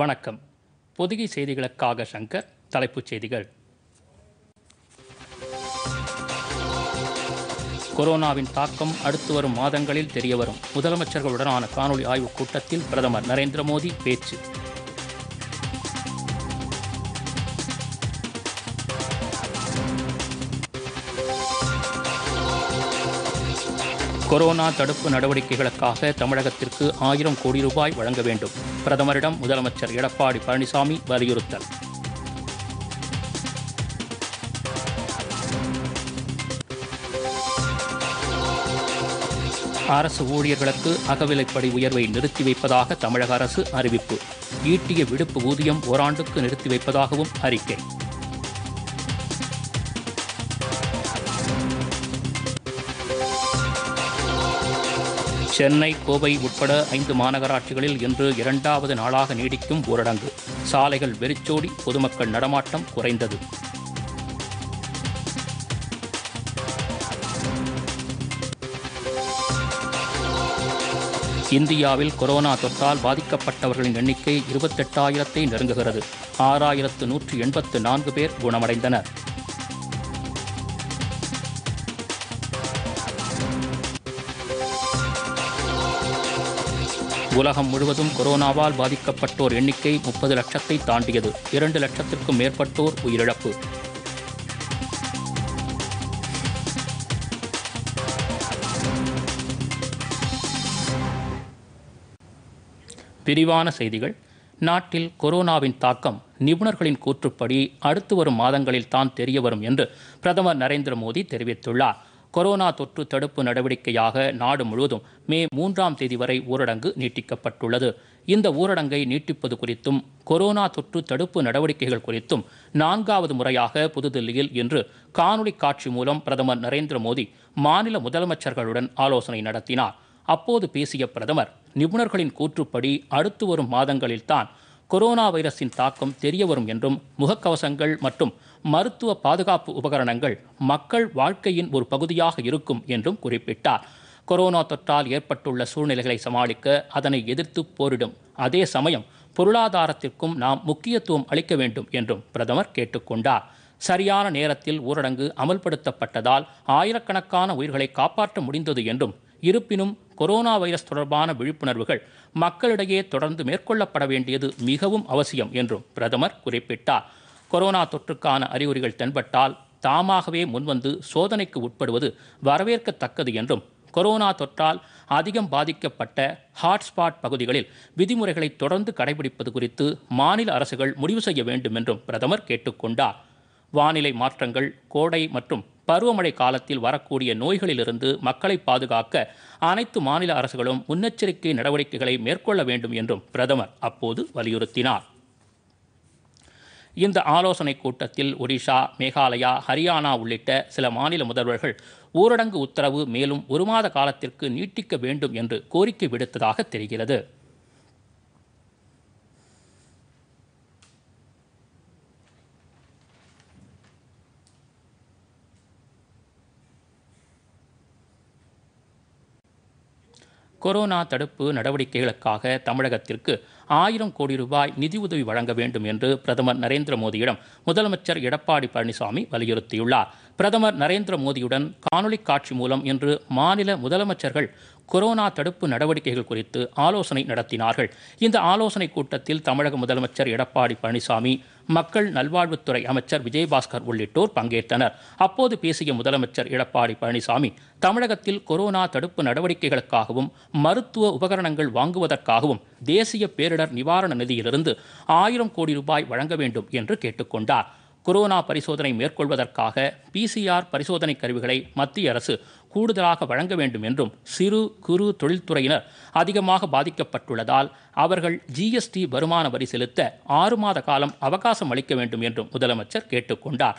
வணக்கம் பொதுகை செய்திகளுக்காக சங்கர் தலைப்புச் செய்திகள் கொரோனாவின் தாக்கம் அடுத்து வரும் மாதங்களில் தெரியவரும் முதலமைச்சர்களுடனான காணொலி ஆய்வுக் கூட்டத்தில் பிரதமர் நரேந்திர மோடி பேச்சு கொரோனா தடுப்பு நடவடிக்கைகளுக்காக தமிழகத்திற்கு ஆயிரம் கோடி ரூபாய் வழங்க வேண்டும் பிரதமரிடம் முதலமைச்சர் எடப்பாடி பழனிசாமி வலியுறுத்தல் அரசு ஊழியர்களுக்கு அகவிலைப்படி உயர்வை நிறுத்தி வைப்பதாக தமிழக அரசு அறிவிப்பு ஈட்டிய விடுப்பு ஊதியம் ஓராண்டுக்கு நிறுத்தி வைப்பதாகவும் அறிக்கை சென்னை கோவை உட்பட ஐந்து மாநகராட்சிகளில் இன்று இரண்டாவது நாளாக நீடிக்கும் ஊரடங்கு சாலைகள் வெறிச்சோடி பொதுமக்கள் நடமாட்டம் குறைந்தது இந்தியாவில் கொரோனா தொற்றால் பாதிக்கப்பட்டவர்களின் எண்ணிக்கை இருபத்தெட்டாயிரத்தை நெருங்குகிறது ஆறாயிரத்து நூற்றி எண்பத்து நான்கு பேர் குணமடைந்தனர் உலகம் முழுவதும் கொரோனாவால் பாதிக்கப்பட்டோர் எண்ணிக்கை முப்பது லட்சத்தை தாண்டியது இரண்டு லட்சத்திற்கும் மேற்பட்டோர் உயிரிழப்பு விரிவான செய்திகள் நாட்டில் கொரோனாவின் தாக்கம் நிபுணர்களின் கூற்றுப்படி அடுத்து வரும் மாதங்களில் தான் தெரிய வரும் என்று பிரதமர் நரேந்திர மோடி தெரிவித்துள்ளார் கொரோனா தொற்று தடுப்பு நடவடிக்கையாக நாடு முழுவதும் மே மூன்றாம் தேதி வரை ஊரடங்கு நீட்டிக்கப்பட்டுள்ளது இந்த ஊரடங்கை நீட்டிப்பது குறித்தும் கொரோனா தொற்று தடுப்பு நடவடிக்கைகள் குறித்தும் நான்காவது முறையாக புதுதில்லியில் இன்று காணொலி காட்சி மூலம் பிரதமர் நரேந்திர மோடி மாநில முதலமைச்சர்களுடன் ஆலோசனை நடத்தினார் அப்போது பேசிய பிரதமர் நிபுணர்களின் கூற்றுப்படி அடுத்து வரும் மாதங்களில்தான் கொரோனா வைரஸின் தாக்கம் தெரியவரும் என்றும் முகக்கவசங்கள் மற்றும் மருத்துவ பாதுகாப்பு உபகரணங்கள் மக்கள் வாழ்க்கையின் ஒரு பகுதியாக இருக்கும் என்றும் குறிப்பிட்டார் கொரோனா தொற்றால் ஏற்பட்டுள்ள சூழ்நிலைகளை சமாளிக்க அதனை எதிர்த்து போரிடும் அதே சமயம் பொருளாதாரத்திற்கும் நாம் முக்கியத்துவம் அளிக்க வேண்டும் என்றும் பிரதமர் கேட்டுக்கொண்டார் சரியான நேரத்தில் ஊரடங்கு அமல்படுத்தப்பட்டதால் ஆயிரக்கணக்கான உயிர்களை காப்பாற்ற முடிந்தது என்றும் இருப்பினும் கொரோனா வைரஸ் தொடர்பான விழிப்புணர்வுகள் மக்களிடையே தொடர்ந்து மேற்கொள்ளப்பட வேண்டியது மிகவும் அவசியம் என்றும் பிரதமர் குறிப்பிட்டார் கொரோனா தொற்றுக்கான அறிகுறிகள் தென்பட்டால் தாமாகவே முன்வந்து சோதனைக்கு உட்படுவது வரவேற்கத்தக்கது என்றும் கொரோனா தொற்றால் அதிகம் பாதிக்கப்பட்ட ஹாட்ஸ்பாட் பகுதிகளில் விதிமுறைகளை தொடர்ந்து கடைபிடிப்பது குறித்து மாநில அரசுகள் முடிவு செய்ய வேண்டும் என்றும் பிரதமர் கேட்டுக்கொண்டார் வானிலை மாற்றங்கள் கோடை மற்றும் பருவமழை காலத்தில் வரக்கூடிய நோய்களிலிருந்து மக்களை பாதுகாக்க அனைத்து மாநில அரசுகளும் முன்னெச்சரிக்கை நடவடிக்கைகளை மேற்கொள்ள வேண்டும் என்றும் பிரதமர் அப்போது வலியுறுத்தினார் இந்த ஆலோசனை கூட்டத்தில் ஒடிஷா மேகாலயா ஹரியானா உள்ளிட்ட சில மாநில முதல்வர்கள் ஊரடங்கு உத்தரவு மேலும் ஒரு மாத காலத்திற்கு நீட்டிக்க வேண்டும் என்று கோரிக்கை விடுத்ததாக தெரிகிறது கொரோனா தடுப்பு நடவடிக்கைகளுக்காக தமிழகத்திற்கு ஆயிரம் கோடி ரூபாய் நிதியுதவி வழங்க வேண்டும் என்று பிரதமர் நரேந்திர மோடியிடம் முதலமைச்சர் எடப்பாடி பழனிசாமி வலியுறுத்தியுள்ளார் பிரதமர் நரேந்திர மோடியுடன் காணொலி காட்சி மூலம் இன்று மாநில முதலமைச்சர்கள் கொரோனா தடுப்பு நடவடிக்கைகள் குறித்து ஆலோசனை நடத்தினார்கள் இந்த ஆலோசனை கூட்டத்தில் தமிழக முதலமைச்சர் எடப்பாடி பழனிசாமி மக்கள் நல்வாழ்வுத்துறை அமைச்சர் விஜயபாஸ்கர் உள்ளிட்டோர் பங்கேற்றனர் அப்போது பேசிய முதலமைச்சர் எடப்பாடி பழனிசாமி தமிழகத்தில் கொரோனா தடுப்பு நடவடிக்கைகளுக்காகவும் மருத்துவ உபகரணங்கள் வாங்குவதற்காகவும் தேசிய பேரிடர் நிவாரண நிதியிலிருந்து ஆயிரம் கோடி ரூபாய் வழங்க வேண்டும் என்று கேட்டுக்கொண்டார் கொரோனா பரிசோதனை மேற்கொள்வதற்காக பிசிஆர் பரிசோதனை கருவிகளை மத்திய அரசு கூடுதலாக வழங்க வேண்டும் என்றும் சிறு குறு தொழில்துறையினர் அதிகமாக பாதிக்கப்பட்டுள்ளதால் அவர்கள் ஜிஎஸ்டி வருமான வரி செலுத்த ஆறு மாத காலம் அவகாசம் அளிக்க வேண்டும் என்றும் முதலமைச்சர் கேட்டுக்கொண்டார்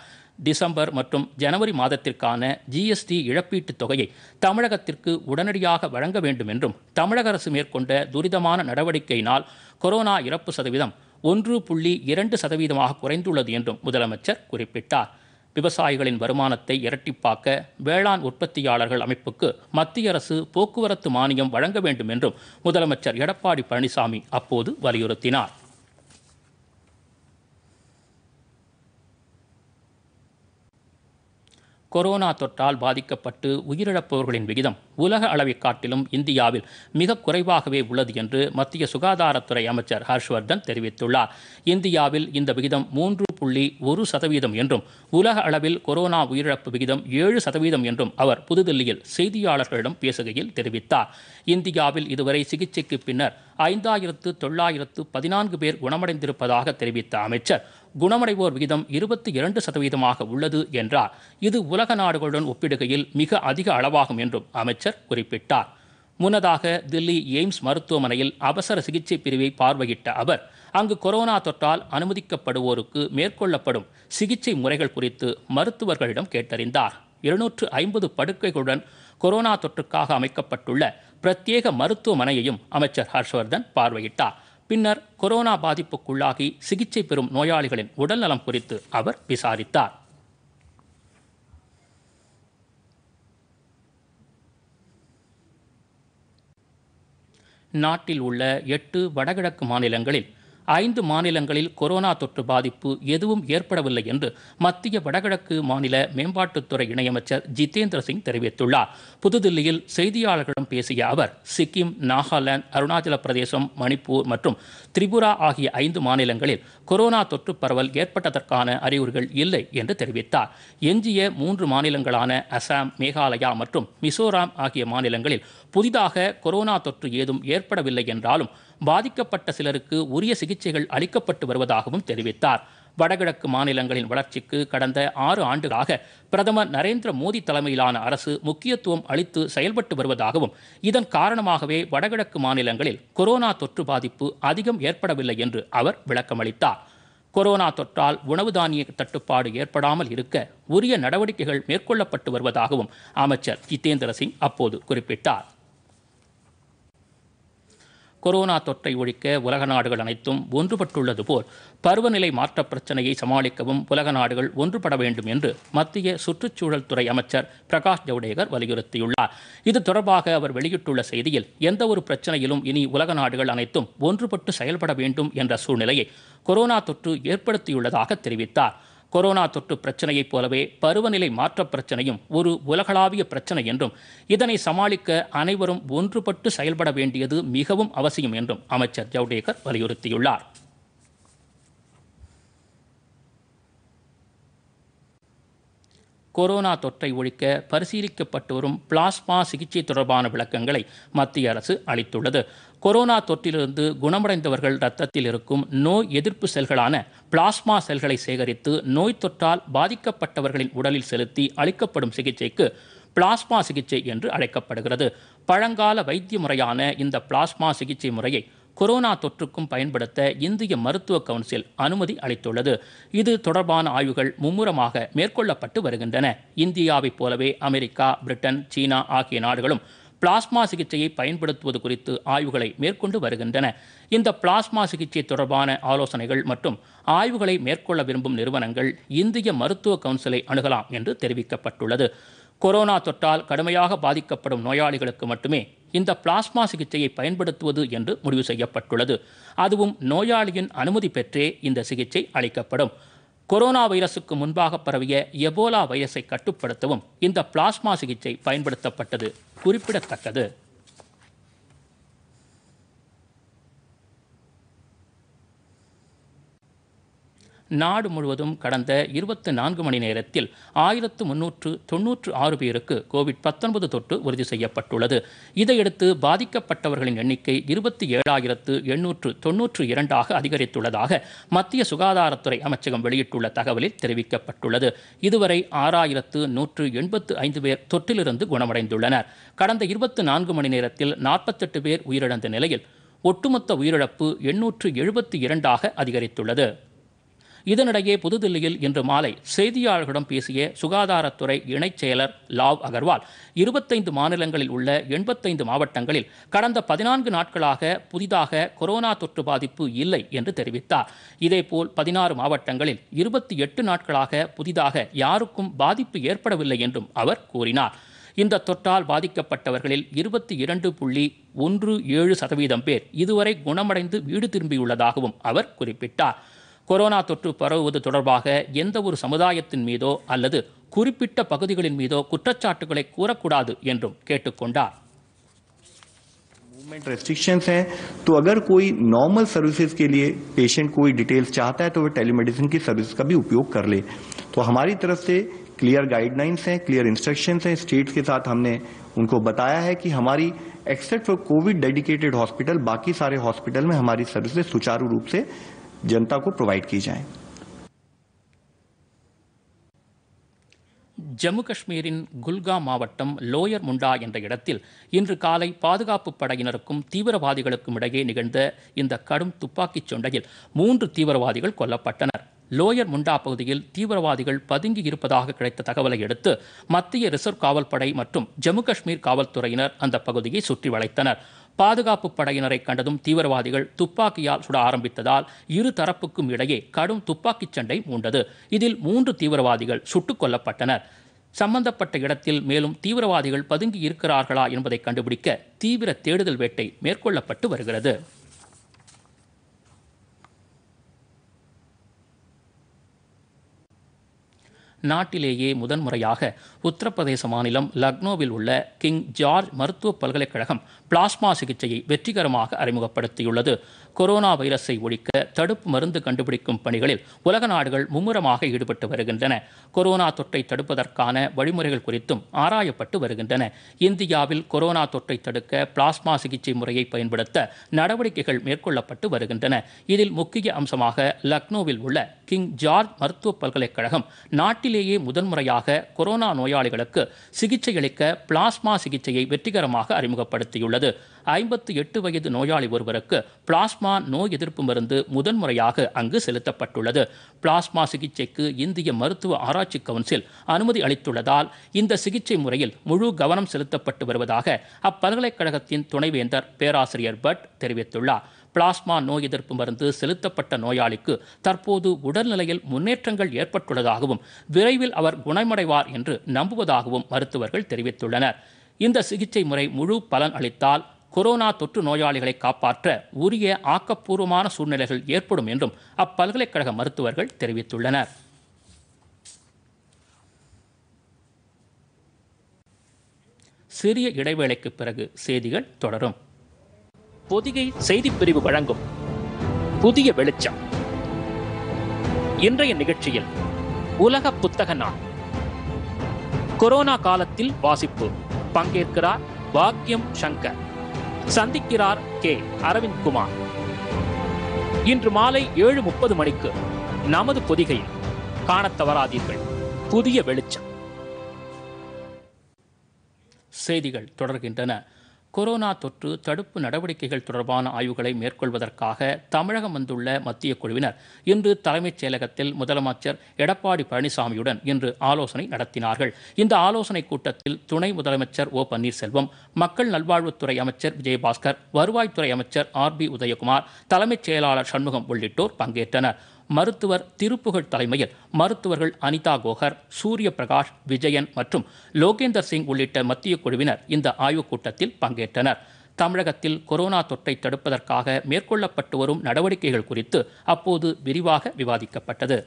டிசம்பர் மற்றும் ஜனவரி மாதத்திற்கான ஜிஎஸ்டி இழப்பீட்டுத் தொகையை தமிழகத்திற்கு உடனடியாக வழங்க வேண்டும் என்றும் தமிழக அரசு மேற்கொண்ட துரிதமான நடவடிக்கையினால் கொரோனா இறப்பு சதவீதம் ஒன்று புள்ளி இரண்டு சதவீதமாக குறைந்துள்ளது என்றும் முதலமைச்சர் குறிப்பிட்டார் விவசாயிகளின் வருமானத்தை இரட்டிப்பாக்க வேளாண் உற்பத்தியாளர்கள் அமைப்புக்கு மத்திய அரசு போக்குவரத்து மானியம் வழங்க வேண்டும் என்றும் முதலமைச்சர் எடப்பாடி பழனிசாமி அப்போது வலியுறுத்தினார் கொரோனா தொற்றால் பாதிக்கப்பட்டு உயிரிழப்பவர்களின் விகிதம் உலக அளவை காட்டிலும் இந்தியாவில் மிக குறைவாகவே உள்ளது என்று மத்திய சுகாதாரத்துறை அமைச்சர் ஹர்ஷ்வர்தன் தெரிவித்துள்ளார் இந்தியாவில் இந்த விகிதம் மூன்று புள்ளி ஒரு சதவீதம் என்றும் உலக அளவில் கொரோனா உயிரிழப்பு விகிதம் ஏழு சதவீதம் என்றும் அவர் புதுதில்லியில் செய்தியாளர்களிடம் பேசுகையில் தெரிவித்தார் இந்தியாவில் இதுவரை சிகிச்சைக்கு பின்னர் ஐந்தாயிரத்து தொள்ளாயிரத்து பதினான்கு பேர் குணமடைந்திருப்பதாக தெரிவித்த அமைச்சர் குணமடைவோர் விகிதம் இருபத்தி இரண்டு சதவீதமாக உள்ளது என்றார் இது உலக நாடுகளுடன் ஒப்பிடுகையில் மிக அதிக அளவாகும் என்றும் அமைச்சர் குறிப்பிட்டார் முன்னதாக தில்லி எய்ம்ஸ் மருத்துவமனையில் அவசர சிகிச்சை பிரிவை பார்வையிட்ட அவர் அங்கு கொரோனா தொற்றால் அனுமதிக்கப்படுவோருக்கு மேற்கொள்ளப்படும் சிகிச்சை முறைகள் குறித்து மருத்துவர்களிடம் கேட்டறிந்தார் இருநூற்று ஐம்பது படுக்கைகளுடன் கொரோனா தொற்றுக்காக அமைக்கப்பட்டுள்ள பிரத்யேக மருத்துவமனையையும் அமைச்சர் ஹர்ஷ்வர்தன் பார்வையிட்டார் பின்னர் கொரோனா பாதிப்புக்குள்ளாகி சிகிச்சை பெறும் நோயாளிகளின் உடல்நலம் குறித்து அவர் விசாரித்தார் நாட்டில் உள்ள எட்டு வடகிழக்கு மாநிலங்களில் ஐந்து மாநிலங்களில் கொரோனா தொற்று பாதிப்பு எதுவும் ஏற்படவில்லை என்று மத்திய வடகிழக்கு மாநில மேம்பாட்டுத்துறை இணையமைச்சர் ஜிதேந்திர சிங் தெரிவித்துள்ளார் புதுதில்லியில் செய்தியாளர்களிடம் பேசிய அவர் சிக்கிம் நாகாலாந்து அருணாச்சல பிரதேசம் மணிப்பூர் மற்றும் திரிபுரா ஆகிய ஐந்து மாநிலங்களில் கொரோனா தொற்று பரவல் ஏற்பட்டதற்கான அறிகுறிகள் இல்லை என்று தெரிவித்தார் எஞ்சிய மூன்று மாநிலங்களான அசாம் மேகாலயா மற்றும் மிசோராம் ஆகிய மாநிலங்களில் புதிதாக கொரோனா தொற்று ஏதும் ஏற்படவில்லை என்றாலும் பாதிக்கப்பட்ட சிலருக்கு உரிய சிகிச்சைகள் அளிக்கப்பட்டு வருவதாகவும் தெரிவித்தார் வடகிழக்கு மாநிலங்களின் வளர்ச்சிக்கு கடந்த ஆறு ஆண்டுகளாக பிரதமர் நரேந்திர மோடி தலைமையிலான அரசு முக்கியத்துவம் அளித்து செயல்பட்டு வருவதாகவும் இதன் காரணமாகவே வடகிழக்கு மாநிலங்களில் கொரோனா தொற்று பாதிப்பு அதிகம் ஏற்படவில்லை என்று அவர் விளக்கமளித்தார் கொரோனா தொற்றால் உணவு தானிய தட்டுப்பாடு ஏற்படாமல் இருக்க உரிய நடவடிக்கைகள் மேற்கொள்ளப்பட்டு வருவதாகவும் அமைச்சர் ஜிதேந்திர சிங் அப்போது குறிப்பிட்டார் கொரோனா தொற்றை ஒழிக்க உலக நாடுகள் அனைத்தும் ஒன்றுபட்டுள்ளது போல் பருவநிலை மாற்ற பிரச்சினையை சமாளிக்கவும் உலக நாடுகள் ஒன்றுபட வேண்டும் என்று மத்திய சுற்றுச்சூழல் துறை அமைச்சர் பிரகாஷ் ஜவடேகர் வலியுறுத்தியுள்ளார் இது தொடர்பாக அவர் வெளியிட்டுள்ள செய்தியில் எந்த ஒரு பிரச்சனையிலும் இனி உலக நாடுகள் அனைத்தும் ஒன்றுபட்டு செயல்பட வேண்டும் என்ற சூழ்நிலையை கொரோனா தொற்று ஏற்படுத்தியுள்ளதாக தெரிவித்தார் கொரோனா தொற்று பிரச்சனையைப் போலவே பருவநிலை மாற்ற பிரச்சனையும் ஒரு உலகளாவிய பிரச்சனை என்றும் இதனை சமாளிக்க அனைவரும் ஒன்றுபட்டு செயல்பட வேண்டியது மிகவும் அவசியம் என்றும் அமைச்சர் ஜவ்டேகர் வலியுறுத்தியுள்ளார் கொரோனா தொற்றை ஒழிக்க பரிசீலிக்கப்பட்டு வரும் பிளாஸ்மா சிகிச்சை தொடர்பான விளக்கங்களை மத்திய அரசு அளித்துள்ளது கொரோனா தொற்றிலிருந்து குணமடைந்தவர்கள் இரத்தத்தில் இருக்கும் நோய் எதிர்ப்பு செல்களான பிளாஸ்மா செல்களை சேகரித்து நோய் தொற்றால் பாதிக்கப்பட்டவர்களின் உடலில் செலுத்தி அளிக்கப்படும் சிகிச்சைக்கு பிளாஸ்மா சிகிச்சை என்று அழைக்கப்படுகிறது பழங்கால வைத்திய முறையான இந்த பிளாஸ்மா சிகிச்சை முறையை கொரோனா தொற்றுக்கும் பயன்படுத்த இந்திய மருத்துவ கவுன்சில் அனுமதி அளித்துள்ளது இது தொடர்பான ஆய்வுகள் மும்முரமாக மேற்கொள்ளப்பட்டு வருகின்றன இந்தியாவைப் போலவே அமெரிக்கா பிரிட்டன் சீனா ஆகிய நாடுகளும் பிளாஸ்மா சிகிச்சையை பயன்படுத்துவது குறித்து ஆய்வுகளை மேற்கொண்டு வருகின்றன இந்த பிளாஸ்மா சிகிச்சை தொடர்பான ஆலோசனைகள் மற்றும் ஆய்வுகளை மேற்கொள்ள விரும்பும் நிறுவனங்கள் இந்திய மருத்துவ கவுன்சிலை அணுகலாம் என்று தெரிவிக்கப்பட்டுள்ளது கொரோனா தொற்றால் கடுமையாக பாதிக்கப்படும் நோயாளிகளுக்கு மட்டுமே இந்த பிளாஸ்மா சிகிச்சையை பயன்படுத்துவது என்று முடிவு செய்யப்பட்டுள்ளது அதுவும் நோயாளியின் அனுமதி பெற்றே இந்த சிகிச்சை அளிக்கப்படும் கொரோனா வைரசுக்கு முன்பாக பரவிய எபோலா வைரஸை கட்டுப்படுத்தவும் இந்த பிளாஸ்மா சிகிச்சை பயன்படுத்தப்பட்டது குறிப்பிடத்தக்கது நாடு முழுவதும் கடந்த இருபத்தி நான்கு மணி நேரத்தில் ஆயிரத்து முன்னூற்று தொன்னூற்று ஆறு பேருக்கு கோவிட் பத்தொன்பது தொற்று உறுதி செய்யப்பட்டுள்ளது இதையடுத்து பாதிக்கப்பட்டவர்களின் எண்ணிக்கை இருபத்தி ஏழாயிரத்து எண்ணூற்று தொன்னூற்று இரண்டாக அதிகரித்துள்ளதாக மத்திய சுகாதாரத்துறை அமைச்சகம் வெளியிட்டுள்ள தகவலில் தெரிவிக்கப்பட்டுள்ளது இதுவரை ஆறாயிரத்து நூற்று எண்பத்து ஐந்து பேர் தொற்றிலிருந்து குணமடைந்துள்ளனர் கடந்த இருபத்தி நான்கு மணி நேரத்தில் நாற்பத்தெட்டு பேர் உயிரிழந்த நிலையில் ஒட்டுமொத்த உயிரிழப்பு எண்ணூற்று எழுபத்தி இரண்டாக அதிகரித்துள்ளது இதனிடையே புதுதில்லியில் இன்று மாலை செய்தியாளர்களிடம் பேசிய சுகாதாரத்துறை இணைச் செயலர் லாவ் அகர்வால் இருபத்தைந்து மாநிலங்களில் உள்ள எண்பத்தைந்து மாவட்டங்களில் கடந்த பதினான்கு நாட்களாக புதிதாக கொரோனா தொற்று பாதிப்பு இல்லை என்று தெரிவித்தார் இதேபோல் பதினாறு மாவட்டங்களில் இருபத்தி எட்டு நாட்களாக புதிதாக யாருக்கும் பாதிப்பு ஏற்படவில்லை என்றும் அவர் கூறினார் இந்த தொற்றால் பாதிக்கப்பட்டவர்களில் இருபத்தி இரண்டு புள்ளி ஒன்று ஏழு சதவீதம் பேர் இதுவரை குணமடைந்து வீடு திரும்பியுள்ளதாகவும் அவர் குறிப்பிட்டார் கொரோனா தொற்று பரவுவது தொடர்பாக எந்த ஒரு சமுதாயத்தின் மீதோ அல்லது குறிப்பிட்ட பகுதிகளின் மீதோ குற்றச்சாட்டுகளை கூறக்கூடாது என்றும் கேட்டுக்கொண்டார் मूवमेंट रेस्ट्रिक्शंस हैं तो अगर कोई नॉर्मल सर्विसेज के लिए पेशेंट कोई डिटेल्स चाहता है तो वह टेलीमेडिसिन की सर्विस का भी उपयोग कर ले तो हमारी तरफ से क्लियर गाइडलाइंस हैं क्लियर इंस्ट्रक्शंस हैं स्टेट्स के साथ हमने उनको बताया है कि हमारी except for covid dedicated hospital बाकी सारे हॉस्पिटल में हमारी सर्विसेज सुचारू रूप से जनता को प्रोवाइड की जाए ஜம்மு காஷ்மீரின் குல்காம் மாவட்டம் லோயர் முண்டா என்ற இடத்தில் இன்று காலை பாதுகாப்பு படையினருக்கும் தீவிரவாதிகளுக்கும் இடையே நிகழ்ந்த இந்த கடும் துப்பாக்கிச் சண்டையில் மூன்று தீவிரவாதிகள் கொல்லப்பட்டனர் லோயர் முண்டா பகுதியில் தீவிரவாதிகள் பதுங்கி இருப்பதாக கிடைத்த தகவலை அடுத்து மத்திய ரிசர்வ் காவல்படை மற்றும் ஜம்மு காஷ்மீர் காவல்துறையினர் அந்த பகுதியை சுற்றி வளைத்தனர் பாதுகாப்பு படையினரை கண்டதும் தீவிரவாதிகள் துப்பாக்கியால் சுட ஆரம்பித்ததால் இரு தரப்புக்கும் இடையே கடும் துப்பாக்கிச் சண்டை மூண்டது இதில் மூன்று தீவிரவாதிகள் சுட்டுக் கொல்லப்பட்டனர் சம்பந்தப்பட்ட இடத்தில் மேலும் தீவிரவாதிகள் பதுங்கி இருக்கிறார்களா என்பதை கண்டுபிடிக்க தீவிர தேடுதல் வேட்டை மேற்கொள்ளப்பட்டு வருகிறது நாட்டிலேயே முதன்முறையாக உத்தரப்பிரதேச மாநிலம் லக்னோவில் உள்ள கிங் ஜார்ஜ் மருத்துவ பல்கலைக்கழகம் பிளாஸ்மா சிகிச்சையை வெற்றிகரமாக அறிமுகப்படுத்தியுள்ளது கொரோனா வைரஸை ஒழிக்க தடுப்பு மருந்து கண்டுபிடிக்கும் பணிகளில் உலக நாடுகள் மும்முரமாக ஈடுபட்டு வருகின்றன கொரோனா தொற்றை தடுப்பதற்கான வழிமுறைகள் குறித்தும் ஆராயப்பட்டு வருகின்றன இந்தியாவில் கொரோனா தொற்றை தடுக்க பிளாஸ்மா சிகிச்சை முறையை பயன்படுத்த நடவடிக்கைகள் மேற்கொள்ளப்பட்டு வருகின்றன இதில் முக்கிய அம்சமாக லக்னோவில் உள்ள கிங் ஜார்ஜ் மருத்துவ பல்கலைக்கழகம் நாட்டிலேயே முதன்முறையாக கொரோனா நோயாளிகளுக்கு சிகிச்சையளிக்க பிளாஸ்மா சிகிச்சையை வெற்றிகரமாக அறிமுகப்படுத்தியுள்ளது ஐம்பத்து எட்டு வயது நோயாளி ஒருவருக்கு பிளாஸ்மா நோய் எதிர்ப்பு மருந்து முதன்முறையாக அங்கு செலுத்தப்பட்டுள்ளது பிளாஸ்மா சிகிச்சைக்கு இந்திய மருத்துவ ஆராய்ச்சி கவுன்சில் அனுமதி அளித்துள்ளதால் இந்த சிகிச்சை முறையில் முழு கவனம் செலுத்தப்பட்டு வருவதாக அப்பல்கலைக்கழகத்தின் துணைவேந்தர் பேராசிரியர் பட் தெரிவித்துள்ளார் பிளாஸ்மா நோய் எதிர்ப்பு மருந்து செலுத்தப்பட்ட நோயாளிக்கு தற்போது உடல்நிலையில் முன்னேற்றங்கள் ஏற்பட்டுள்ளதாகவும் விரைவில் அவர் குணமடைவார் என்று நம்புவதாகவும் மருத்துவர்கள் தெரிவித்துள்ளனர் இந்த சிகிச்சை முறை முழு பலன் அளித்தால் கொரோனா தொற்று நோயாளிகளை காப்பாற்ற உரிய ஆக்கப்பூர்வமான சூழ்நிலைகள் ஏற்படும் என்றும் அப்பல்கலைக்கழக மருத்துவர்கள் தெரிவித்துள்ளனர் சிறிய இடைவேளைக்கு பிறகு செய்திகள் தொடரும் பொதிகை செய்திப்பிரிவு வழங்கும் புதிய வெளிச்சம் இன்றைய நிகழ்ச்சியில் உலக புத்தக நாள் கொரோனா காலத்தில் வாசிப்பு பங்கேற்கிறார் பாக்யம் சங்கர் சந்திக்கிறார் கே அரவிந்த் குமார் இன்று மாலை ஏழு முப்பது மணிக்கு நமது பொதிகையில் காண தவறாதீர்கள் புதிய வெளிச்சம் செய்திகள் தொடர்கின்றன கொரோனா தொற்று தடுப்பு நடவடிக்கைகள் தொடர்பான ஆய்வுகளை மேற்கொள்வதற்காக தமிழகம் வந்துள்ள மத்திய குழுவினர் இன்று தலைமைச் செயலகத்தில் முதலமைச்சர் எடப்பாடி பழனிசாமியுடன் இன்று ஆலோசனை நடத்தினார்கள் இந்த ஆலோசனைக் கூட்டத்தில் துணை முதலமைச்சர் ஓ பன்னீர்செல்வம் மக்கள் நல்வாழ்வுத்துறை அமைச்சர் விஜயபாஸ்கர் வருவாய்த்துறை அமைச்சர் ஆர் பி உதயகுமார் தலைமைச் செயலாளர் சண்முகம் உள்ளிட்டோர் பங்கேற்றனர் மருத்துவர் திருப்புகழ் தலைமையில் மருத்துவர்கள் அனிதா கோகர் சூரிய பிரகாஷ் விஜயன் மற்றும் லோகேந்தர் சிங் உள்ளிட்ட மத்திய குழுவினர் இந்த ஆய்வுக் கூட்டத்தில் பங்கேற்றனர் தமிழகத்தில் கொரோனா தொற்றை தடுப்பதற்காக மேற்கொள்ளப்பட்டு வரும் நடவடிக்கைகள் குறித்து அப்போது விரிவாக விவாதிக்கப்பட்டது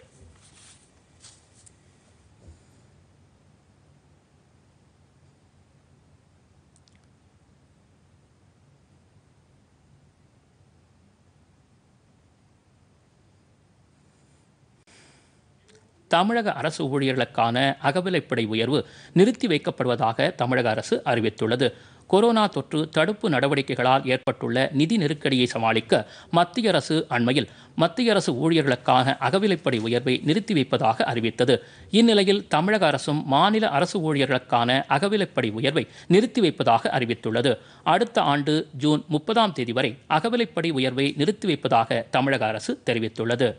தமிழக அரசு ஊழியர்களுக்கான அகவிலைப்படை உயர்வு நிறுத்தி வைக்கப்படுவதாக தமிழக அரசு அறிவித்துள்ளது கொரோனா தொற்று தடுப்பு நடவடிக்கைகளால் ஏற்பட்டுள்ள நிதி நெருக்கடியை சமாளிக்க மத்திய அரசு அண்மையில் மத்திய அரசு ஊழியர்களுக்கான அகவிலைப்படி உயர்வை நிறுத்தி வைப்பதாக அறிவித்தது இந்நிலையில் தமிழக அரசும் மாநில அரசு ஊழியர்களுக்கான அகவிலைப்படி உயர்வை நிறுத்தி வைப்பதாக அறிவித்துள்ளது அடுத்த ஆண்டு ஜூன் முப்பதாம் தேதி வரை அகவிலைப்படி உயர்வை நிறுத்தி வைப்பதாக தமிழக அரசு தெரிவித்துள்ளது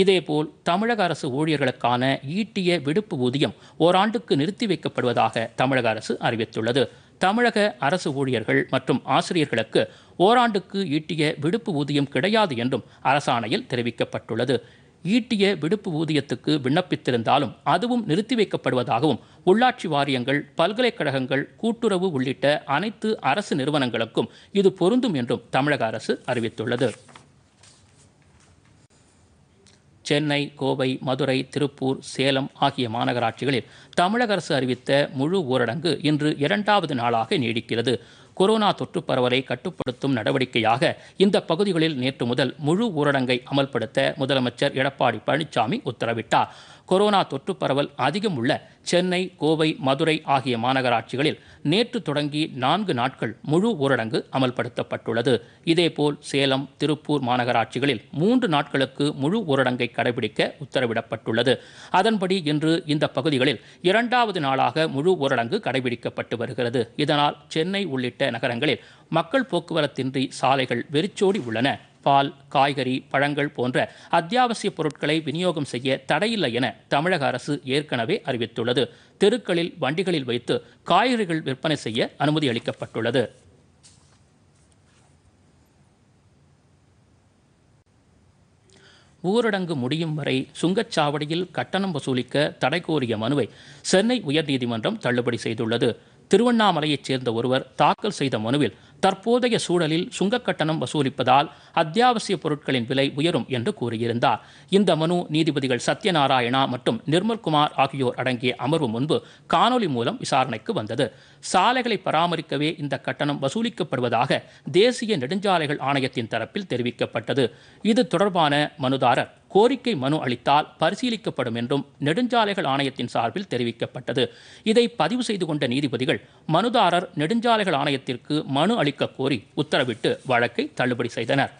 இதேபோல் தமிழக அரசு ஊழியர்களுக்கான ஈட்டிய விடுப்பு ஊதியம் ஓராண்டுக்கு நிறுத்தி வைக்கப்படுவதாக தமிழக அரசு அறிவித்துள்ளது தமிழக அரசு ஊழியர்கள் மற்றும் ஆசிரியர்களுக்கு ஓராண்டுக்கு ஈட்டிய விடுப்பு ஊதியம் கிடையாது என்றும் அரசாணையில் தெரிவிக்கப்பட்டுள்ளது ஈட்டிய விடுப்பு ஊதியத்துக்கு விண்ணப்பித்திருந்தாலும் அதுவும் நிறுத்தி வைக்கப்படுவதாகவும் உள்ளாட்சி வாரியங்கள் பல்கலைக்கழகங்கள் கூட்டுறவு உள்ளிட்ட அனைத்து அரசு நிறுவனங்களுக்கும் இது பொருந்தும் என்றும் தமிழக அரசு அறிவித்துள்ளது சென்னை கோவை மதுரை திருப்பூர் சேலம் ஆகிய மாநகராட்சிகளில் தமிழக அரசு அறிவித்த முழு ஊரடங்கு இன்று இரண்டாவது நாளாக நீடிக்கிறது கொரோனா தொற்று பரவலை கட்டுப்படுத்தும் நடவடிக்கையாக இந்த பகுதிகளில் நேற்று முதல் முழு ஊரடங்கை அமல்படுத்த முதலமைச்சர் எடப்பாடி பழனிசாமி உத்தரவிட்டார் கொரோனா தொற்று பரவல் அதிகம் உள்ள சென்னை கோவை மதுரை ஆகிய மாநகராட்சிகளில் நேற்று தொடங்கி நான்கு நாட்கள் முழு ஊரடங்கு அமல்படுத்தப்பட்டுள்ளது இதேபோல் சேலம் திருப்பூர் மாநகராட்சிகளில் மூன்று நாட்களுக்கு முழு ஊரடங்கை கடைபிடிக்க உத்தரவிடப்பட்டுள்ளது அதன்படி இன்று இந்த பகுதிகளில் இரண்டாவது நாளாக முழு ஊரடங்கு கடைபிடிக்கப்பட்டு வருகிறது இதனால் சென்னை உள்ளிட்ட நகரங்களில் மக்கள் போக்குவரத்தின்றி சாலைகள் வெறிச்சோடி உள்ளன பால் காய்கறி பழங்கள் போன்ற அத்தியாவசிய பொருட்களை விநியோகம் செய்ய தடையில்லை என தமிழக அரசு ஏற்கனவே அறிவித்துள்ளது தெருக்களில் வண்டிகளில் வைத்து காய்கறிகள் விற்பனை செய்ய அனுமதி அளிக்கப்பட்டுள்ளது ஊரடங்கு முடியும் வரை சுங்கச்சாவடியில் கட்டணம் வசூலிக்க தடை கோரிய மனுவை சென்னை உயர்நீதிமன்றம் தள்ளுபடி செய்துள்ளது திருவண்ணாமலையைச் சேர்ந்த ஒருவர் தாக்கல் செய்த மனுவில் தற்போதைய சூழலில் சுங்கக் கட்டணம் வசூலிப்பதால் அத்தியாவசிய பொருட்களின் விலை உயரும் என்று கூறியிருந்தார் இந்த மனு நீதிபதிகள் சத்யநாராயணா மற்றும் நிர்மல்குமார் ஆகியோர் அடங்கிய அமர்வு முன்பு காணொலி மூலம் விசாரணைக்கு வந்தது சாலைகளை பராமரிக்கவே இந்த கட்டணம் வசூலிக்கப்படுவதாக தேசிய நெடுஞ்சாலைகள் ஆணையத்தின் தரப்பில் தெரிவிக்கப்பட்டது இது தொடர்பான மனுதாரர் கோரிக்கை மனு அளித்தால் பரிசீலிக்கப்படும் என்றும் நெடுஞ்சாலைகள் ஆணையத்தின் சார்பில் தெரிவிக்கப்பட்டது இதை பதிவு செய்து கொண்ட நீதிபதிகள் மனுதாரர் நெடுஞ்சாலைகள் ஆணையத்திற்கு மனு அளிக்க கோரி உத்தரவிட்டு வழக்கை தள்ளுபடி செய்தனர்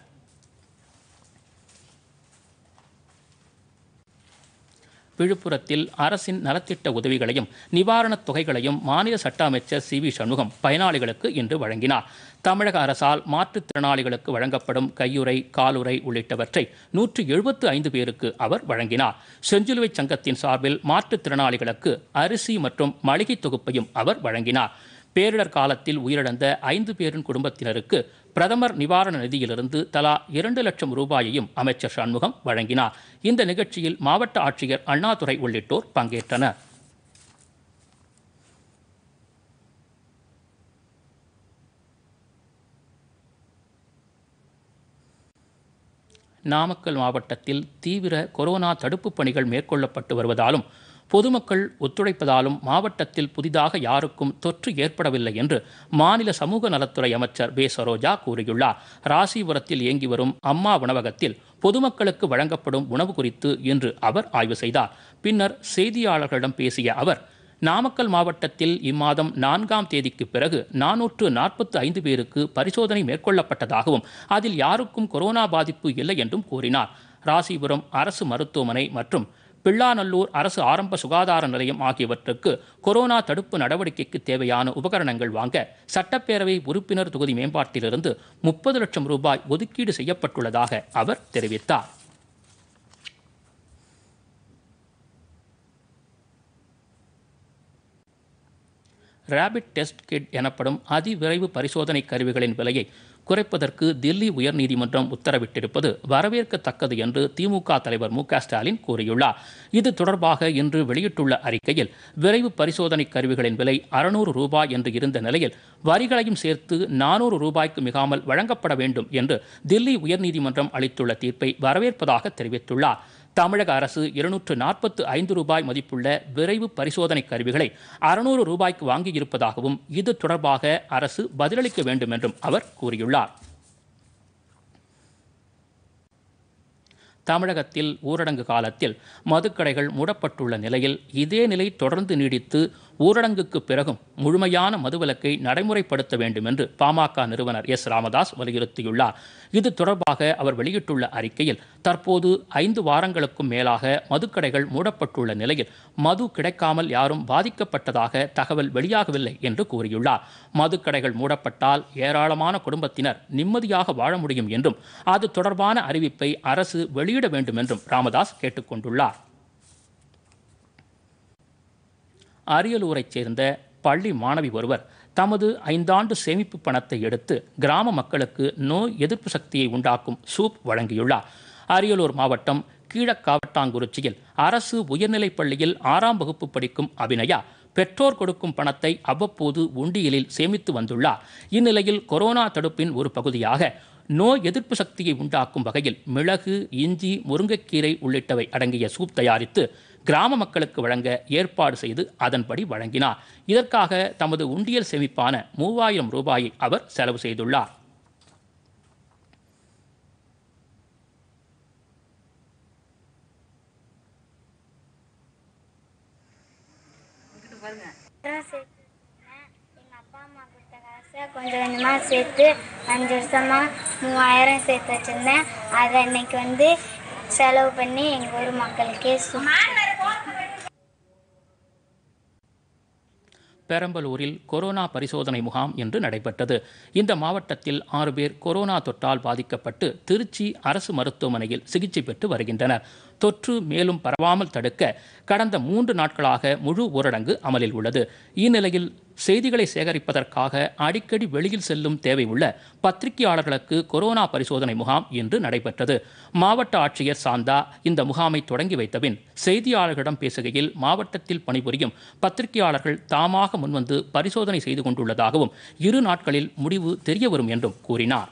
விழுப்புரத்தில் அரசின் நலத்திட்ட உதவிகளையும் நிவாரணத் தொகைகளையும் மாநில சட்ட அமைச்சர் சி வி சண்முகம் பயனாளிகளுக்கு இன்று வழங்கினார் தமிழக அரசால் மாற்றுத்திறனாளிகளுக்கு வழங்கப்படும் கையுறை காலுறை உள்ளிட்டவற்றை நூற்றி எழுபத்து ஐந்து பேருக்கு அவர் வழங்கினார் செஞ்சிலுவை சங்கத்தின் சார்பில் மாற்றுத்திறனாளிகளுக்கு அரிசி மற்றும் மளிகை தொகுப்பையும் அவர் வழங்கினார் பேரிடர் காலத்தில் உயிரிழந்த ஐந்து பேரின் குடும்பத்தினருக்கு பிரதமர் நிவாரண நிதியிலிருந்து தலா இரண்டு லட்சம் ரூபாயையும் அமைச்சர் சண்முகம் வழங்கினார் இந்த நிகழ்ச்சியில் மாவட்ட ஆட்சியர் அண்ணாதுரை உள்ளிட்டோர் பங்கேற்றனர் நாமக்கல் மாவட்டத்தில் தீவிர கொரோனா தடுப்புப் பணிகள் மேற்கொள்ளப்பட்டு வருவதாலும் பொதுமக்கள் ஒத்துழைப்பதாலும் மாவட்டத்தில் புதிதாக யாருக்கும் தொற்று ஏற்படவில்லை என்று மாநில சமூக நலத்துறை அமைச்சர் பே சரோஜா கூறியுள்ளார் ராசிபுரத்தில் இயங்கி வரும் அம்மா உணவகத்தில் பொதுமக்களுக்கு வழங்கப்படும் உணவு குறித்து இன்று அவர் ஆய்வு செய்தார் பின்னர் செய்தியாளர்களிடம் பேசிய அவர் நாமக்கல் மாவட்டத்தில் இம்மாதம் நான்காம் தேதிக்கு பிறகு நானூற்று நாற்பத்து ஐந்து பேருக்கு பரிசோதனை மேற்கொள்ளப்பட்டதாகவும் அதில் யாருக்கும் கொரோனா பாதிப்பு இல்லை என்றும் கூறினார் ராசிபுரம் அரசு மருத்துவமனை மற்றும் பிள்ளாநல்லூர் அரசு ஆரம்ப சுகாதார நிலையம் ஆகியவற்றுக்கு கொரோனா தடுப்பு நடவடிக்கைக்கு தேவையான உபகரணங்கள் வாங்க சட்டப்பேரவை உறுப்பினர் தொகுதி மேம்பாட்டிலிருந்து முப்பது லட்சம் ரூபாய் ஒதுக்கீடு செய்யப்பட்டுள்ளதாக அவர் தெரிவித்தார் ரேபிட் டெஸ்ட் கிட் எனப்படும் அதிவிரைவு பரிசோதனை கருவிகளின் விலையை குறைப்பதற்கு தில்லி உயர்நீதிமன்றம் உத்தரவிட்டிருப்பது வரவேற்கத்தக்கது என்று திமுக தலைவர் மு ஸ்டாலின் கூறியுள்ளார் இது தொடர்பாக இன்று வெளியிட்டுள்ள அறிக்கையில் விரைவு பரிசோதனை கருவிகளின் விலை அறுநூறு ரூபாய் என்று இருந்த நிலையில் வரிகளையும் சேர்த்து நானூறு ரூபாய்க்கு மிகாமல் வழங்கப்பட வேண்டும் என்று தில்லி உயர்நீதிமன்றம் அளித்துள்ள தீர்ப்பை வரவேற்பதாக தெரிவித்துள்ளார் தமிழக அரசு இருநூற்று நாற்பத்து ஐந்து ரூபாய் மதிப்புள்ள விரைவு பரிசோதனை கருவிகளை அறுநூறு ரூபாய்க்கு வாங்கியிருப்பதாகவும் இது தொடர்பாக அரசு பதிலளிக்க வேண்டும் என்றும் அவர் கூறியுள்ளார் தமிழகத்தில் ஊரடங்கு காலத்தில் மதுக்கடைகள் மூடப்பட்டுள்ள நிலையில் இதே நிலை தொடர்ந்து நீடித்து ஊரடங்குக்கு பிறகும் முழுமையான மதுவிலக்கை நடைமுறைப்படுத்த வேண்டும் என்று பாமக நிறுவனர் எஸ் ராமதாஸ் வலியுறுத்தியுள்ளார் இது தொடர்பாக அவர் வெளியிட்டுள்ள அறிக்கையில் தற்போது ஐந்து வாரங்களுக்கும் மேலாக மதுக்கடைகள் மூடப்பட்டுள்ள நிலையில் மது கிடைக்காமல் யாரும் பாதிக்கப்பட்டதாக தகவல் வெளியாகவில்லை என்று கூறியுள்ளார் மதுக்கடைகள் மூடப்பட்டால் ஏராளமான குடும்பத்தினர் நிம்மதியாக வாழ முடியும் என்றும் அது தொடர்பான அறிவிப்பை அரசு வெளியிட வேண்டும் என்றும் ராமதாஸ் கேட்டுக்கொண்டுள்ளார் அரியலூரைச் சேர்ந்த பள்ளி மாணவி ஒருவர் தமது ஐந்தாண்டு சேமிப்பு பணத்தை எடுத்து கிராம மக்களுக்கு நோய் எதிர்ப்பு சக்தியை உண்டாக்கும் சூப் வழங்கியுள்ளார் அரியலூர் மாவட்டம் கீழக்காவட்டாங்குறிச்சியில் அரசு உயர்நிலைப் பள்ளியில் ஆறாம் வகுப்பு படிக்கும் அபிநயா பெற்றோர் கொடுக்கும் பணத்தை அவ்வப்போது உண்டியலில் சேமித்து வந்துள்ளார் இந்நிலையில் கொரோனா தடுப்பின் ஒரு பகுதியாக நோய் எதிர்ப்பு சக்தியை உண்டாக்கும் வகையில் மிளகு இஞ்சி முருங்கைக்கீரை உள்ளிட்டவை அடங்கிய சூப் தயாரித்து கிராம மக்களுக்கு வழங்க ஏற்பாடு செய்து அதன்படி வழங்கினார் இதற்காக தமது உண்டியல் சேமிப்பான மூவாயிரம் ரூபாயை அவர் செலவு செய்துள்ளார் கொஞ்சம் கொஞ்சமாக சேர்த்து அஞ்சு வருஷமாக மூவாயிரம் சேர்த்து வச்சுருந்தேன் அதை அன்னைக்கு வந்து செலவு பண்ணி எங்கள் ஊர் மக்களுக்கே பெரம்பலூரில் கொரோனா பரிசோதனை முகாம் என்று நடைபெற்றது இந்த மாவட்டத்தில் ஆறு பேர் கொரோனா தொற்றால் பாதிக்கப்பட்டு திருச்சி அரசு மருத்துவமனையில் சிகிச்சை பெற்று வருகின்றனர் தொற்று மேலும் பரவாமல் தடுக்க கடந்த மூன்று நாட்களாக முழு ஊரடங்கு அமலில் உள்ளது இந்நிலையில் செய்திகளை சேகரிப்பதற்காக அடிக்கடி வெளியில் செல்லும் தேவை உள்ள பத்திரிகையாளர்களுக்கு கொரோனா பரிசோதனை முகாம் இன்று நடைபெற்றது மாவட்ட ஆட்சியர் சாந்தா இந்த முகாமை தொடங்கி வைத்தபின் செய்தியாளர்களிடம் பேசுகையில் மாவட்டத்தில் பணிபுரியும் பத்திரிகையாளர்கள் தாமாக முன்வந்து பரிசோதனை செய்து கொண்டுள்ளதாகவும் இரு நாட்களில் முடிவு தெரியவரும் என்றும் கூறினார்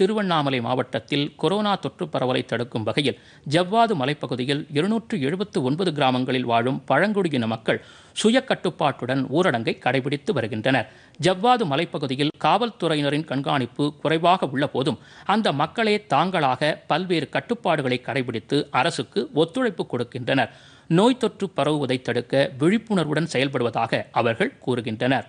திருவண்ணாமலை மாவட்டத்தில் கொரோனா தொற்று பரவலை தடுக்கும் வகையில் ஜவ்வாது மலைப்பகுதியில் இருநூற்று எழுபத்து ஒன்பது கிராமங்களில் வாழும் பழங்குடியின மக்கள் சுய கட்டுப்பாட்டுடன் ஊரடங்கை கடைபிடித்து வருகின்றனர் ஜவ்வாது மலைப்பகுதியில் காவல்துறையினரின் கண்காணிப்பு குறைவாக உள்ள போதும் அந்த மக்களே தாங்களாக பல்வேறு கட்டுப்பாடுகளை கடைபிடித்து அரசுக்கு ஒத்துழைப்பு கொடுக்கின்றனர் நோய் தொற்று பரவுவதை தடுக்க விழிப்புணர்வுடன் செயல்படுவதாக அவர்கள் கூறுகின்றனர்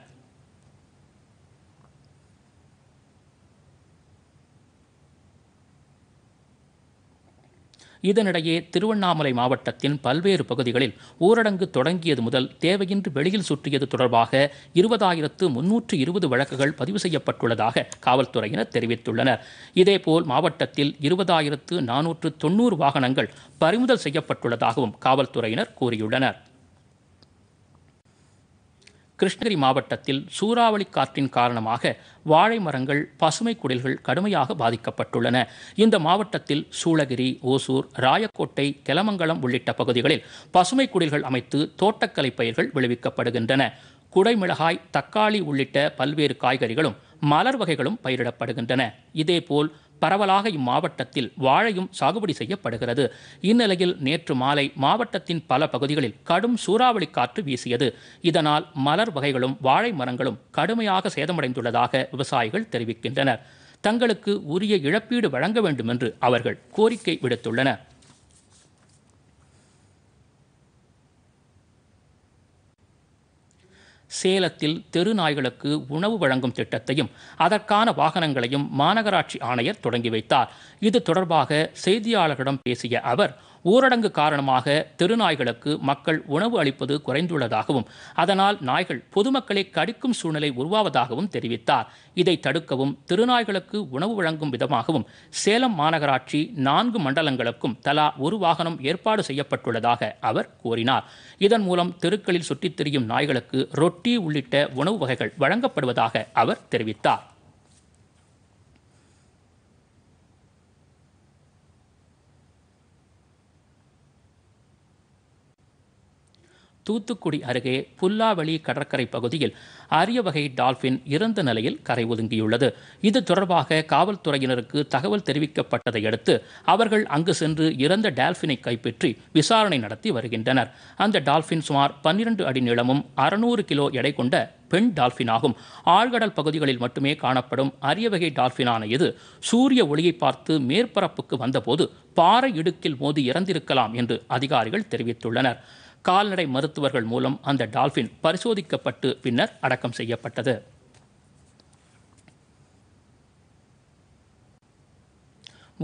இதனிடையே திருவண்ணாமலை மாவட்டத்தின் பல்வேறு பகுதிகளில் ஊரடங்கு தொடங்கியது முதல் தேவையின்றி வெளியில் சுற்றியது தொடர்பாக இருபதாயிரத்து முன்னூற்று இருபது வழக்குகள் பதிவு செய்யப்பட்டுள்ளதாக காவல்துறையினர் தெரிவித்துள்ளனர் இதேபோல் மாவட்டத்தில் இருபதாயிரத்து நானூற்று தொன்னூறு வாகனங்கள் பறிமுதல் செய்யப்பட்டுள்ளதாகவும் காவல்துறையினர் கூறியுள்ளனர் கிருஷ்ணகிரி மாவட்டத்தில் சூறாவளி காற்றின் காரணமாக வாழை மரங்கள் பசுமை குடில்கள் கடுமையாக பாதிக்கப்பட்டுள்ளன இந்த மாவட்டத்தில் சூளகிரி ஓசூர் ராயக்கோட்டை கெலமங்கலம் உள்ளிட்ட பகுதிகளில் பசுமை குடில்கள் அமைத்து தோட்டக்கலை பயிர்கள் விளைவிக்கப்படுகின்றன குடைமிளகாய் தக்காளி உள்ளிட்ட பல்வேறு காய்கறிகளும் மலர் வகைகளும் பயிரிடப்படுகின்றன இதேபோல் பரவலாக இம்மாவட்டத்தில் வாழையும் சாகுபடி செய்யப்படுகிறது இந்நிலையில் நேற்று மாலை மாவட்டத்தின் பல பகுதிகளில் கடும் சூறாவளி காற்று வீசியது இதனால் மலர் வகைகளும் வாழை மரங்களும் கடுமையாக சேதமடைந்துள்ளதாக விவசாயிகள் தெரிவிக்கின்றனர் தங்களுக்கு உரிய இழப்பீடு வழங்க வேண்டும் என்று அவர்கள் கோரிக்கை விடுத்துள்ளனர் சேலத்தில் தெரு நாய்களுக்கு உணவு வழங்கும் திட்டத்தையும் அதற்கான வாகனங்களையும் மாநகராட்சி ஆணையர் தொடங்கி வைத்தார் இது தொடர்பாக செய்தியாளர்களிடம் பேசிய அவர் ஊரடங்கு காரணமாக தெருநாய்களுக்கு மக்கள் உணவு அளிப்பது குறைந்துள்ளதாகவும் அதனால் நாய்கள் பொதுமக்களை கடிக்கும் சூழ்நிலை உருவாவதாகவும் தெரிவித்தார் இதை தடுக்கவும் திருநாய்களுக்கு உணவு வழங்கும் விதமாகவும் சேலம் மாநகராட்சி நான்கு மண்டலங்களுக்கும் தலா ஒரு வாகனம் ஏற்பாடு செய்யப்பட்டுள்ளதாக அவர் கூறினார் இதன் மூலம் தெருக்களில் சுற்றித் திரியும் நாய்களுக்கு ரொட்டி உள்ளிட்ட உணவு வகைகள் வழங்கப்படுவதாக அவர் தெரிவித்தார் தூத்துக்குடி அருகே புல்லாவளி கடற்கரை பகுதியில் அரிய வகை டால்பின் இறந்த நிலையில் கரை ஒதுங்கியுள்ளது இது தொடர்பாக காவல்துறையினருக்கு தகவல் தெரிவிக்கப்பட்டதை அடுத்து அவர்கள் அங்கு சென்று இறந்த டால்பினை கைப்பற்றி விசாரணை நடத்தி வருகின்றனர் அந்த டால்பின் சுமார் பன்னிரண்டு அடி நீளமும் அறுநூறு கிலோ எடை கொண்ட பெண் டால்ஃபின் ஆகும் ஆழ்கடல் பகுதிகளில் மட்டுமே காணப்படும் அரிய வகை டால்ஃபினான இது சூரிய ஒளியை பார்த்து மேற்பரப்புக்கு வந்தபோது பாறை இடுக்கில் மோதி இறந்திருக்கலாம் என்று அதிகாரிகள் தெரிவித்துள்ளனர் கால்நடை மருத்துவர்கள் மூலம் அந்த டால்ஃபின் பரிசோதிக்கப்பட்டு பின்னர் அடக்கம் செய்யப்பட்டது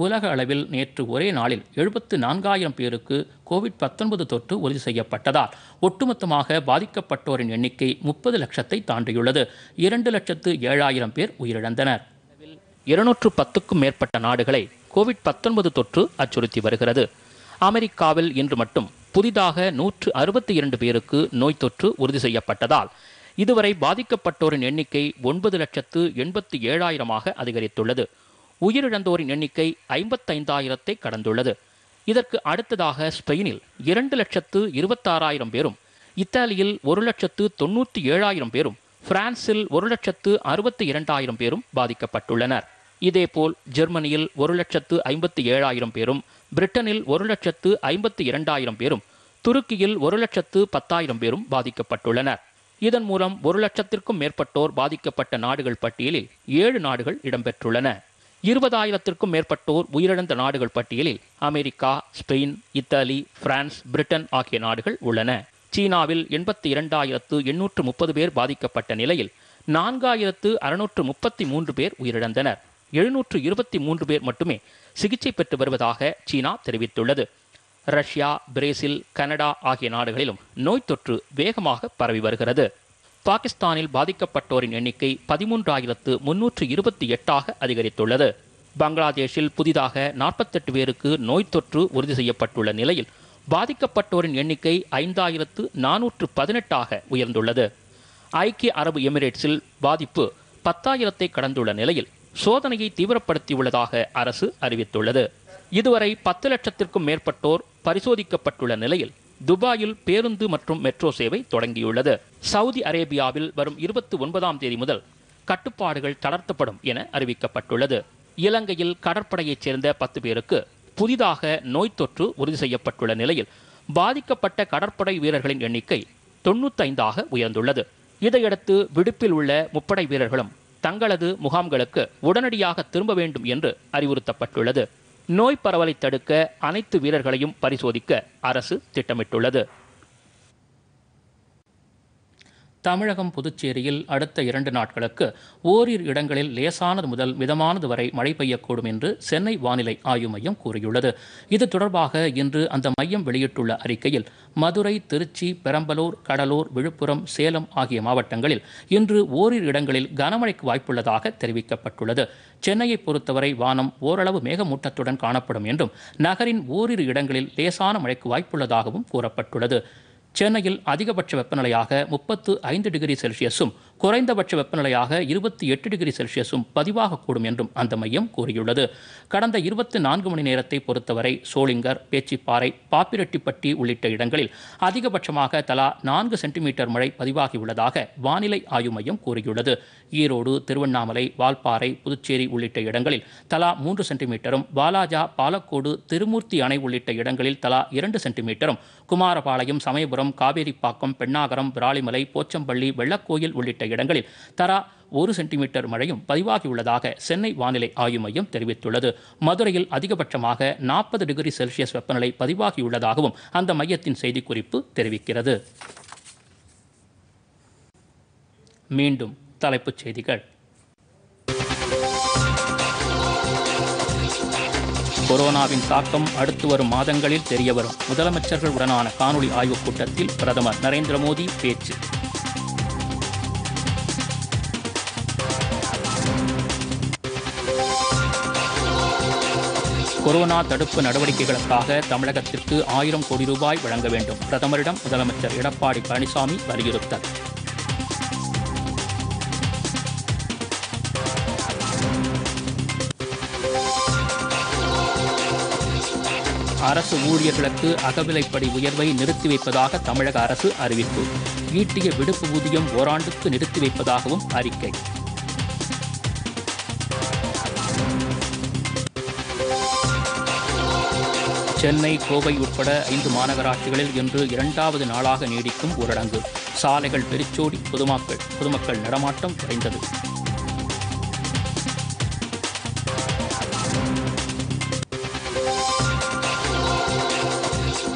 உலக அளவில் நேற்று ஒரே நாளில் எழுபத்து நான்காயிரம் பேருக்கு கோவிட் பத்தொன்பது தொற்று உறுதி செய்யப்பட்டதால் ஒட்டுமொத்தமாக பாதிக்கப்பட்டோரின் எண்ணிக்கை முப்பது லட்சத்தை தாண்டியுள்ளது இரண்டு லட்சத்து ஏழாயிரம் பேர் உயிரிழந்தனர் இருநூற்று பத்துக்கும் மேற்பட்ட நாடுகளை கோவிட் பத்தொன்பது தொற்று அச்சுறுத்தி வருகிறது அமெரிக்காவில் இன்று மட்டும் புதிதாக நூற்று அறுபத்தி இரண்டு பேருக்கு நோய் தொற்று உறுதி செய்யப்பட்டதால் இதுவரை பாதிக்கப்பட்டோரின் எண்ணிக்கை ஒன்பது லட்சத்து எண்பத்தி ஏழாயிரமாக அதிகரித்துள்ளது உயிரிழந்தோரின் எண்ணிக்கை ஐம்பத்தைந்தாயிரத்தை கடந்துள்ளது இதற்கு அடுத்ததாக ஸ்பெயினில் இரண்டு லட்சத்து இருபத்தாறாயிரம் பேரும் இத்தாலியில் ஒரு லட்சத்து தொன்னூற்றி ஏழாயிரம் பேரும் பிரான்சில் ஒரு லட்சத்து அறுபத்தி இரண்டாயிரம் பேரும் பாதிக்கப்பட்டுள்ளனர் இதேபோல் ஜெர்மனியில் ஒரு லட்சத்து ஐம்பத்தி ஏழாயிரம் பேரும் பிரிட்டனில் ஒரு லட்சத்து ஐம்பத்தி இரண்டாயிரம் பேரும் துருக்கியில் ஒரு லட்சத்து பத்தாயிரம் பேரும் பாதிக்கப்பட்டுள்ளனர் இதன் மூலம் ஒரு லட்சத்திற்கும் மேற்பட்டோர் பாதிக்கப்பட்ட நாடுகள் பட்டியலில் ஏழு நாடுகள் இடம்பெற்றுள்ளன இருபதாயிரத்திற்கும் மேற்பட்டோர் உயிரிழந்த நாடுகள் பட்டியலில் America Spain Italy France Britain ஆகிய நாடுகள் உள்ளன சீனாவில் எண்பத்தி இரண்டாயிரத்து எண்ணூற்று முப்பது பேர் பாதிக்கப்பட்ட நிலையில் நான்காயிரத்து அறுநூற்று முப்பத்தி மூன்று பேர் உயிரிழந்தனர் எழுநூற்று இருபத்தி மூன்று பேர் மட்டுமே சிகிச்சை பெற்று வருவதாக சீனா தெரிவித்துள்ளது ரஷ்யா பிரேசில் கனடா ஆகிய நாடுகளிலும் நோய் தொற்று வேகமாக பரவி வருகிறது பாகிஸ்தானில் பாதிக்கப்பட்டோரின் எண்ணிக்கை பதிமூன்றாயிரத்து முன்னூற்று இருபத்தி எட்டாக அதிகரித்துள்ளது பங்களாதேஷில் புதிதாக நாற்பத்தெட்டு பேருக்கு நோய் தொற்று உறுதி செய்யப்பட்டுள்ள நிலையில் பாதிக்கப்பட்டோரின் எண்ணிக்கை ஐந்தாயிரத்து நானூற்று பதினெட்டாக உயர்ந்துள்ளது ஐக்கிய அரபு எமிரேட்ஸில் பாதிப்பு பத்தாயிரத்தை கடந்துள்ள நிலையில் சோதனையை தீவிரப்படுத்தியுள்ளதாக அரசு அறிவித்துள்ளது இதுவரை பத்து லட்சத்திற்கும் மேற்பட்டோர் பரிசோதிக்கப்பட்டுள்ள நிலையில் துபாயில் பேருந்து மற்றும் மெட்ரோ சேவை தொடங்கியுள்ளது சவுதி அரேபியாவில் வரும் இருபத்தி ஒன்பதாம் தேதி முதல் கட்டுப்பாடுகள் தளர்த்தப்படும் என அறிவிக்கப்பட்டுள்ளது இலங்கையில் கடற்படையைச் சேர்ந்த பத்து பேருக்கு புதிதாக நோய் தொற்று உறுதி செய்யப்பட்டுள்ள நிலையில் பாதிக்கப்பட்ட கடற்படை வீரர்களின் எண்ணிக்கை தொண்ணூத்தைந்தாக உயர்ந்துள்ளது இதையடுத்து விடுப்பில் உள்ள முப்படை வீரர்களும் தங்களது முகாம்களுக்கு உடனடியாக திரும்ப வேண்டும் என்று அறிவுறுத்தப்பட்டுள்ளது நோய் பரவலை தடுக்க அனைத்து வீரர்களையும் பரிசோதிக்க அரசு திட்டமிட்டுள்ளது தமிழகம் புதுச்சேரியில் அடுத்த இரண்டு நாட்களுக்கு ஓரிரு இடங்களில் லேசானது முதல் மிதமானது வரை மழை பெய்யக்கூடும் என்று சென்னை வானிலை ஆய்வு மையம் கூறியுள்ளது இது தொடர்பாக இன்று அந்த மையம் வெளியிட்டுள்ள அறிக்கையில் மதுரை திருச்சி பெரம்பலூர் கடலூர் விழுப்புரம் சேலம் ஆகிய மாவட்டங்களில் இன்று ஓரிரு இடங்களில் கனமழைக்கு வாய்ப்புள்ளதாக தெரிவிக்கப்பட்டுள்ளது சென்னையை பொறுத்தவரை வானம் ஓரளவு மேகமூட்டத்துடன் காணப்படும் என்றும் நகரின் ஓரிரு இடங்களில் லேசான மழைக்கு வாய்ப்புள்ளதாகவும் கூறப்பட்டுள்ளது சென்னையில் அதிகபட்ச வெப்பநிலையாக முப்பத்து ஐந்து டிகிரி செல்சியஸும் குறைந்தபட்ச வெப்பநிலையாக இருபத்தி எட்டு டிகிரி செல்சியஸும் பதிவாகக்கூடும் என்றும் அந்த மையம் கூறியுள்ளது கடந்த இருபத்தி நான்கு மணி நேரத்தை பொறுத்தவரை சோளிங்கர் பேச்சிப்பாறை பாப்பிரெட்டிப்பட்டி உள்ளிட்ட இடங்களில் அதிகபட்சமாக தலா நான்கு சென்டிமீட்டர் மழை பதிவாகியுள்ளதாக வானிலை ஆய்வு மையம் கூறியுள்ளது ஈரோடு திருவண்ணாமலை வால்பாறை புதுச்சேரி உள்ளிட்ட இடங்களில் தலா மூன்று சென்டிமீட்டரும் வாலாஜா பாலக்கோடு திருமூர்த்தி அணை உள்ளிட்ட இடங்களில் தலா இரண்டு சென்டிமீட்டரும் குமாரபாளையம் சமயபுரம் காவேரிப்பாக்கம் பெண்ணாகரம் விராலிமலை போச்சம்பள்ளி வெள்ளக்கோயில் உள்ளிட்ட இடங்களில் தரா ஒரு சென்டிமீட்டர் மழையும் பதிவாகியுள்ளதாக சென்னை வானிலை ஆய்வு மையம் தெரிவித்துள்ளது மதுரையில் அதிகபட்சமாக நாற்பது டிகிரி செல்சியஸ் வெப்பநிலை பதிவாகியுள்ளதாகவும் அந்த மையத்தின் செய்திக்குறிப்பு தெரிவிக்கிறது மீண்டும் தலைப்புச் செய்திகள் கொரோனாவின் தாக்கம் அடுத்து வரும் மாதங்களில் தெரியவரும் முதலமைச்சர்கள் உடனான காணொலி ஆய்வுக் கூட்டத்தில் பிரதமர் நரேந்திர மோடி பேச்சு கொரோனா தடுப்பு நடவடிக்கைகளுக்காக தமிழகத்திற்கு ஆயிரம் கோடி ரூபாய் வழங்க வேண்டும் பிரதமரிடம் முதலமைச்சர் எடப்பாடி பழனிசாமி வலியுறுத்தல் அரசு ஊழியர்களுக்கு அகவிலைப்படி உயர்வை நிறுத்தி வைப்பதாக தமிழக அரசு அறிவிப்பு ஈட்டிய விடுப்பு ஊதியம் ஓராண்டுக்கு நிறுத்தி வைப்பதாகவும் அறிக்கை சென்னை கோவை உட்பட ஐந்து மாநகராட்சிகளில் இன்று இரண்டாவது நாளாக நீடிக்கும் ஊரடங்கு சாலைகள் பெருச்சோடி பொதுமக்கள் பொதுமக்கள் நடமாட்டம் குறைந்தது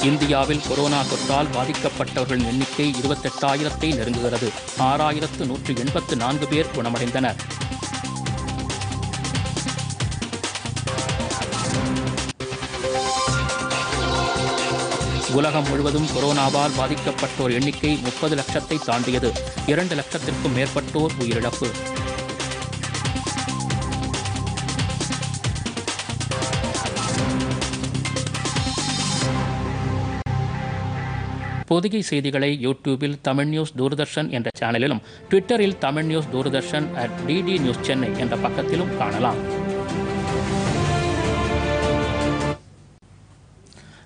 இந்தியாவில் கொரோனா தொற்றால் பாதிக்கப்பட்டவர்களின் எண்ணிக்கை இருபத்தெட்டாயிரத்தை நெருங்குகிறது ஆறாயிரத்து நூற்று எண்பத்து நான்கு பேர் குணமடைந்தனர் உலகம் முழுவதும் கொரோனாவால் பாதிக்கப்பட்டோர் எண்ணிக்கை முப்பது லட்சத்தை தாண்டியது இரண்டு லட்சத்திற்கும் மேற்பட்டோர் உயிரிழப்பு பொதிகை செய்திகளை யூடியூபில் தமிழ் நியூஸ் தூர்தர்ஷன் என்ற சேனலிலும் ட்விட்டரில் Tamil news Doordarshan at DD news Chennai என்ற பக்கத்திலும் காணலாம்